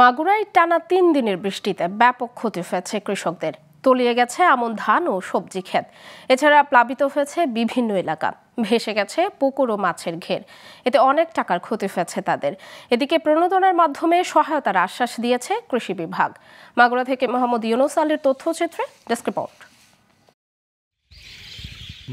মাগুরায় টানা তিন দিনের বৃষ্টিতে ব্যাপক ক্ষতি হয়েছে কৃষকদের তলিয়ে গেছে আমন ধান ও সবজি ক্ষেত এছাড়া প্লাবিত হয়েছে বিভিন্ন এলাকা ভেসে গেছে পুকুর ও মাছের ঘের এতে অনেক টাকার ক্ষতি হয়েছে তাদের এদিকে প্রণোদনার মাধ্যমে সহায়তার আশ্বাস দিয়েছে কৃষি বিভাগ মাগুরা থেকে মোহাম্মদ ইউনুস আলীর তথ্যচিত্রে ডেস্ক রিপোর্ট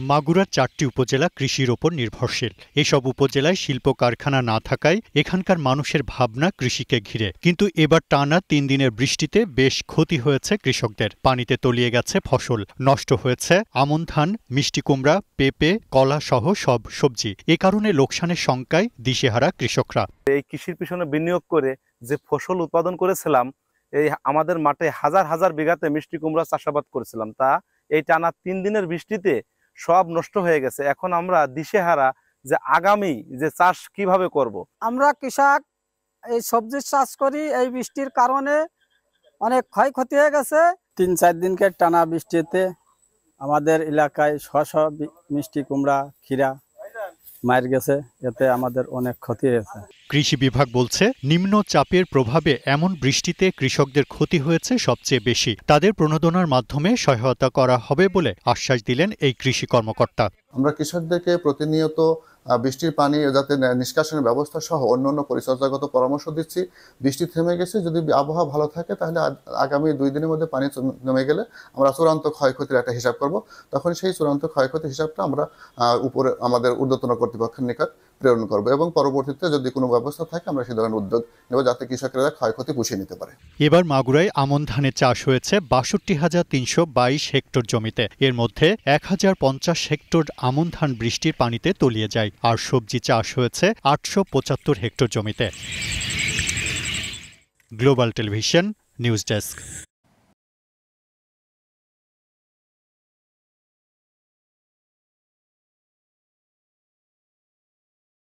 মাগুরার চারটি উপজেলা কৃষির ওপর নির্ভরশীল এসব উপজেলায় শিল্প কারখানা না থাকায় এখানকার মানুষের ভাবনা কৃষিকে ঘিরে কিন্তু এবার টানা তিন দিনের বৃষ্টিতে বেশ ক্ষতি হয়েছে কৃষকদের পানিতে তলিয়ে গেছে ফসল নষ্ট হয়েছে আমন ধান মিষ্টি কুমড়া পেঁপে কলা সহ সব সবজি এ কারণে লোকসানের শঙ্কায় দিশেহারা কৃষকরা এই কৃষির পিছনে বিনিয়োগ করে যে ফসল উৎপাদন করেছিলাম এই আমাদের মাঠে হাজার হাজার বিঘাতে মিষ্টি কুমড়া চাষাবাদ করেছিলাম তা এই টানা তিন দিনের বৃষ্টিতে সব নষ্ট হয়ে গেছে এখন আমরা দিশেহারা যে আগামী যে চাষ কিভাবে করব। আমরা কৃষক এই সবজির চাষ করি এই বৃষ্টির কারণে অনেক ক্ষয়ক্ষতি হয়ে গেছে তিন চার দিনকে টানা বৃষ্টিতে আমাদের এলাকায় শশ মিষ্টি কুমড়া ক্ষীরা মায়ের গেছে এতে আমাদের অনেক ক্ষতি হয়েছে কৃষি বিভাগ বলছে নিম্ন চাপের প্রভাবে এমন বৃষ্টিতে কৃষকদের ক্ষতি হয়েছে সবচেয়ে বেশি তাদের প্রণোদনার মাধ্যমে সহায়তা করা হবে বলে আশ্বাস দিলেন এই কৃষি কর্মকর্তা আমরা কৃষকদেরকে প্রতিনিয়ত বৃষ্টির পানি যাতে নিষ্কাশনের ব্যবস্থা সহ অন্য অন্য পরিচর্যাগত পরামর্শ দিচ্ছি বৃষ্টি থেমে গেছে যদি আবহাওয়া ভালো থাকে তাহলে আগামী দুই দিনের মধ্যে পানি নেমে গেলে আমরা চূড়ান্ত ক্ষয়ক্ষতির একটা হিসাব করব তখন সেই চূড়ান্ত ক্ষয়ক্ষতির হিসাবটা আমরা উপরে আমাদের ঊর্ধ্বতন কর্তৃপক্ষের নিকট প্রেরণ করব এবং পরবর্তীতে যদি কোনো ব্যবস্থা থাকে আমরা সে ধরনের উদ্যোগ নেব যাতে কৃষকেরা ক্ষয়ক্ষতি পুষিয়ে নিতে পারে এবার মাগুরায় আমন ধানের চাষ হয়েছে বাষট্টি হাজার তিনশো বাইশ হেক্টর জমিতে এর মধ্যে এক হাজার পঞ্চাশ হেক্টর আমন ধান বৃষ্টির পানিতে তলিয়ে যায় আর সবজি চাষ হয়েছে আটশো পঁচাত্তর হেক্টর জমিতে গ্লোবাল টেলিভিশন নিউজ ডেস্ক